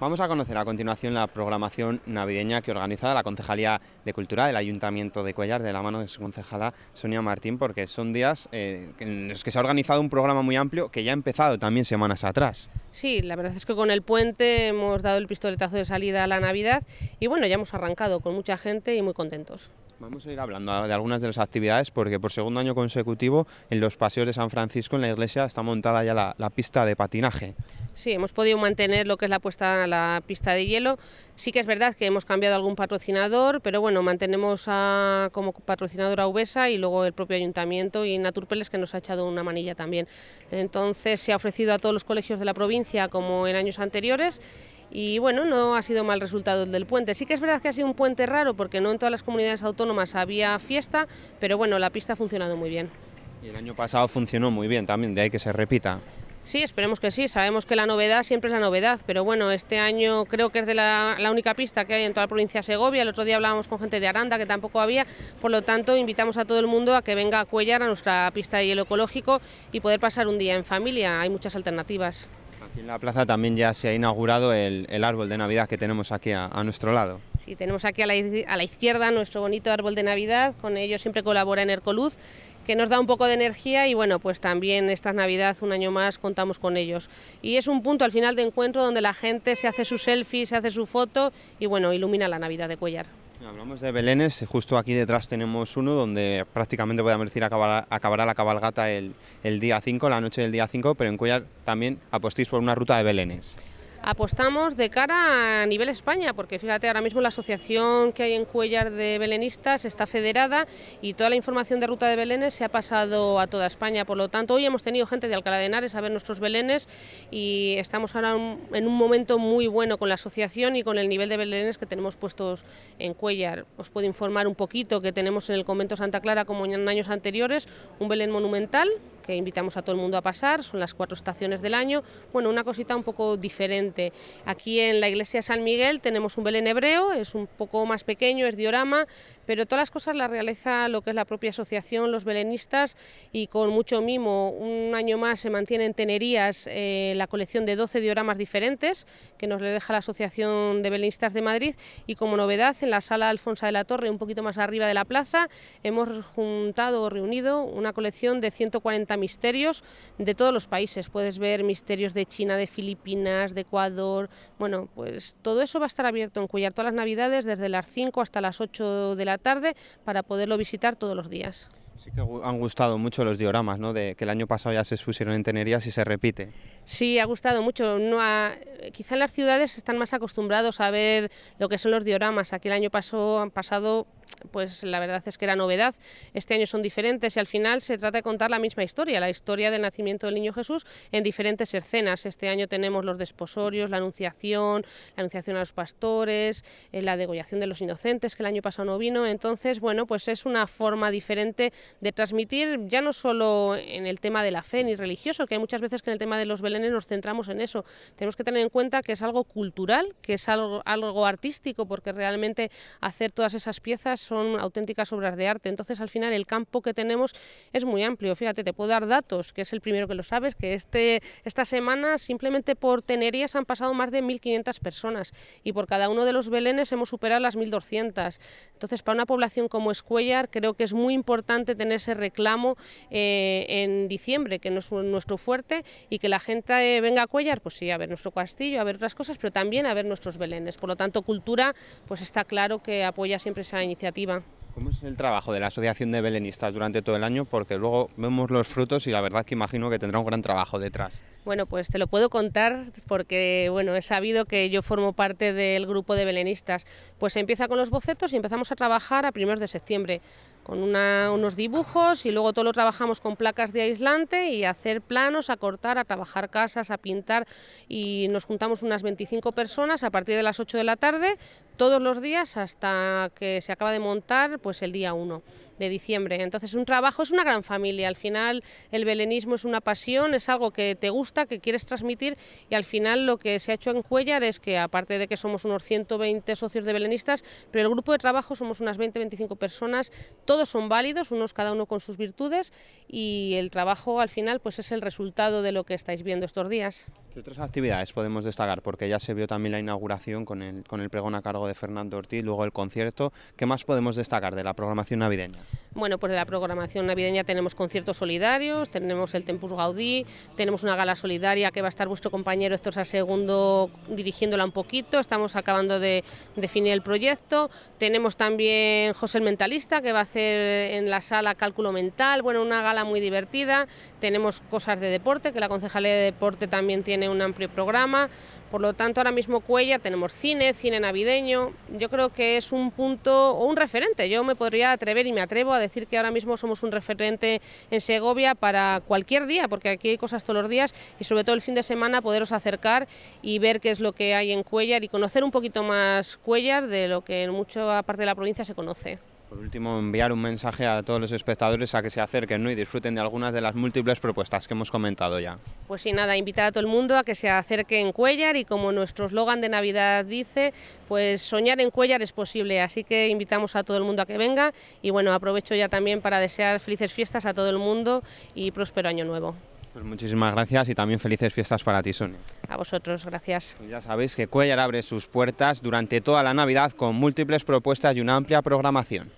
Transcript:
Vamos a conocer a continuación la programación navideña que organiza la Concejalía de Cultura del Ayuntamiento de Cuellar, de la mano de su concejala Sonia Martín, porque son días eh, en los que se ha organizado un programa muy amplio que ya ha empezado también semanas atrás. Sí, la verdad es que con el puente hemos dado el pistoletazo de salida a la Navidad y bueno, ya hemos arrancado con mucha gente y muy contentos. Vamos a ir hablando de algunas de las actividades porque por segundo año consecutivo en los paseos de San Francisco en la iglesia está montada ya la, la pista de patinaje. Sí, hemos podido mantener lo que es la puesta la pista de hielo. Sí que es verdad que hemos cambiado algún patrocinador, pero bueno, mantenemos como patrocinador a Uvesa y luego el propio ayuntamiento y Naturpeles que nos ha echado una manilla también. Entonces se ha ofrecido a todos los colegios de la provincia como en años anteriores y bueno, no ha sido mal resultado el del puente. Sí que es verdad que ha sido un puente raro porque no en todas las comunidades autónomas había fiesta, pero bueno, la pista ha funcionado muy bien. Y el año pasado funcionó muy bien también, de ahí que se repita. Sí, esperemos que sí. Sabemos que la novedad siempre es la novedad, pero bueno, este año creo que es de la, única pista que hay en toda la provincia de Segovia. El otro día hablábamos con gente de Aranda, que tampoco había. Por lo tanto, invitamos a todo el mundo a que venga a Cuellar, a nuestra pista de hielo ecológico, y poder pasar un día en familia. Hay muchas alternativas. Aquí en la plaza también ya se ha inaugurado el, árbol de Navidad que tenemos aquí a, nuestro lado. Sí, tenemos aquí a la, izquierda nuestro bonito árbol de Navidad, con ello siempre colabora en Ercoluz que nos da un poco de energía y bueno, pues también esta Navidad un año más contamos con ellos. Y es un punto al final de encuentro donde la gente se hace su selfie, se hace su foto y bueno, ilumina la Navidad de Cuellar. Hablamos de Belénes, justo aquí detrás tenemos uno donde prácticamente podemos decir acabará, la cabalgata el, el día 5, la noche del día 5, pero en Cuellar también apostéis por una ruta de Belénes apostamos de cara a nivel España, porque fíjate, ahora mismo la asociación que hay en Cuellar de Belenistas está federada y toda la información de ruta de Belenes se ha pasado a toda España. Por lo tanto, hoy hemos tenido gente de Alcalá de Henares a ver nuestros Belenes y estamos ahora en un momento muy bueno con la asociación y con el nivel de Belenes que tenemos puestos en Cuellar. Os puedo informar un poquito que tenemos en el convento Santa Clara, como en años anteriores, un Belén monumental que invitamos a todo el mundo a pasar, son las cuatro estaciones del año. Bueno, una cosita un poco diferente. Aquí en la iglesia San Miguel tenemos un Belén hebreo, es un poco más pequeño, es diorama, pero todas las cosas las realiza lo que es la propia asociación, los belenistas, y con mucho mimo. Un año más se mantienen Tenerías eh, la colección de 12 dioramas diferentes que nos le deja la Asociación de Belenistas de Madrid, y como novedad, en la sala alfonso de la Torre, un poquito más arriba de la plaza, hemos juntado o reunido una colección de 140 misterios de todos los países. Puedes ver misterios de China, de Filipinas, de Ecuador. Bueno, pues todo eso va a estar abierto en Cuyar todas las navidades desde las 5 hasta las 8 de la tarde para poderlo visitar todos los días. Sí que han gustado mucho los dioramas, ¿no? De que el año pasado ya se expusieron en Tenerías y se repite. Sí, ha gustado mucho. No eh, Quizá en las ciudades están más acostumbrados a ver lo que son los dioramas. Aquí el año pasado han pasado pues la verdad es que era novedad. Este año son diferentes y al final se trata de contar la misma historia, la historia del nacimiento del niño Jesús en diferentes escenas. Este año tenemos los desposorios, la anunciación, la anunciación a los pastores, eh, la degollación de los inocentes, que el año pasado no vino. Entonces, bueno, pues es una forma diferente de transmitir, ya no solo en el tema de la fe ni religioso, que hay muchas veces que en el tema de los belenes nos centramos en eso. Tenemos que tener en cuenta que es algo cultural, que es algo artístico, porque realmente hacer todas esas piezas son auténticas obras de arte. Entonces, al final, el campo que tenemos es muy amplio. Fíjate, te puedo dar datos, que es el primero que lo sabes, que este, esta semana simplemente por Tenerías han pasado más de 1.500 personas y por cada uno de los belenes hemos superado las 1.200. Entonces, para una población como Escuellar, creo que es muy importante tener ese reclamo eh, en diciembre, que no es nuestro fuerte, y que la gente eh, venga a Cuellar, pues sí, a ver nuestro castillo, a ver otras cosas, pero también a ver nuestros belenes. Por lo tanto, cultura, pues está claro que apoya siempre esa iniciativa. ¿Cómo es el trabajo de la Asociación de Belenistas durante todo el año? Porque luego vemos los frutos y la verdad que imagino que tendrá un gran trabajo detrás. Bueno, pues te lo puedo contar porque bueno, he sabido que yo formo parte del grupo de belenistas. Pues empieza con los bocetos y empezamos a trabajar a primeros de septiembre con unos dibujos y luego todo lo trabajamos con placas de aislante y hacer planos, a cortar, a trabajar casas, a pintar y nos juntamos unas 25 personas a partir de las 8 de la tarde todos los días hasta que se acaba de montar pues el día 1 de diciembre. Entonces un trabajo es una gran familia, al final el belenismo es una pasión, es algo que te gusta, que quieres transmitir y al final lo que se ha hecho en Cuellar es que aparte de que somos unos 120 socios de belenistas, pero el grupo de trabajo somos unas 20-25 personas, todos son válidos, unos cada uno con sus virtudes y el trabajo al final pues es el resultado de lo que estáis viendo estos días. ¿Qué otras actividades podemos destacar? Porque ya se vio también la inauguración con el, con el pregón a cargo de Fernando Ortiz, luego el concierto. ¿Qué más podemos destacar de la programación navideña? Bueno, pues de la programación navideña tenemos conciertos solidarios, tenemos el Tempus Gaudí, tenemos una gala solidaria que va a estar vuestro compañero Héctor Sasegundo dirigiéndola un poquito, estamos acabando de definir el proyecto. Tenemos también José el Mentalista que va a hacer en la sala cálculo mental, bueno, una gala muy divertida. Tenemos cosas de deporte, que la concejalía de deporte también tiene un amplio programa. Por lo tanto, ahora mismo Cuella tenemos cine, cine navideño. Yo creo que es un punto o un referente. Yo me podría atrever y me atrevo a decir que ahora mismo somos un referente en Segovia para cualquier día, porque aquí hay cosas todos los días y sobre todo el fin de semana poderos acercar y ver qué es lo que hay en Cuellar y conocer un poquito más Cuellar de lo que en mucha parte de la provincia se conoce. Por último, enviar un mensaje a todos los espectadores a que se acerquen y disfruten de algunas de las múltiples propuestas que hemos comentado ya. Pues sí, nada, invitar a todo el mundo a que se acerque en Cuellar y como nuestro eslogan de Navidad dice, pues soñar en Cuellar es posible, así que invitamos a todo el mundo a que venga y bueno, aprovecho ya también para desear felices fiestas a todo el mundo y próspero año nuevo. Pues muchísimas gracias y también felices fiestas para ti, Sonia. A vosotros, gracias. Pues ya sabéis que Cuellar abre sus puertas durante toda la Navidad con múltiples propuestas y una amplia programación.